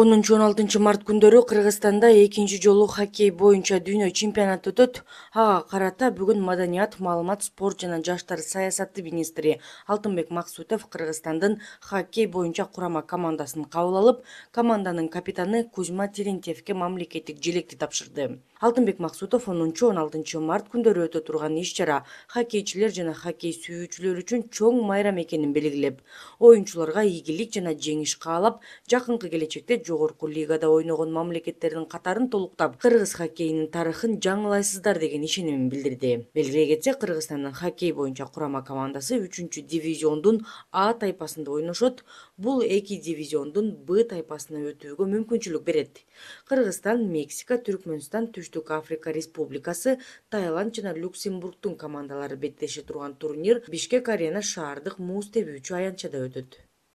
онунчу он алтынчы март күндөрү кыргызстанда экинчи жолу хоккей боюнча дүйнө чемпионаты өтөт ага карата бүгүн маданият маалымат спорт жана жаштар саясаты министри алтынбек максутов кыргызстандын хоккей боюнча курама командасын кабыл алып команданын капитаны кузьма терентьевке мамлекеттик желекти тапшырды алтынбек максутов онунчу он алтынчы март күндөрү өтө турган иш чара хоккейчилер жана хоккей сүйүүчүлөр үчүн чоң майрам экенин белгилеп оюнчуларга ийгилик жана жеңиш каалап жакынкы келечекте жогорку лигада ойногон мамлекеттердин катарын толуктап кыргыз хоккейинин тарыхын жаңылайсыздар деген ишенимин билдирди белгилей кетсек кыргызстандын хоккей боюнча курама командасы үчүнчү дивизиондун а тайпасында ойношот бул эки дивизиондун б тайпасына өтүүгө мүмкүнчүлүк берет кыргызстан мексика түркмөнстан т түнтүк африка республикасы тайланд жана люксембургтун командалары беттеше турган турнир бишкек арена шаардык муз тебүүчү аянтчада өтөт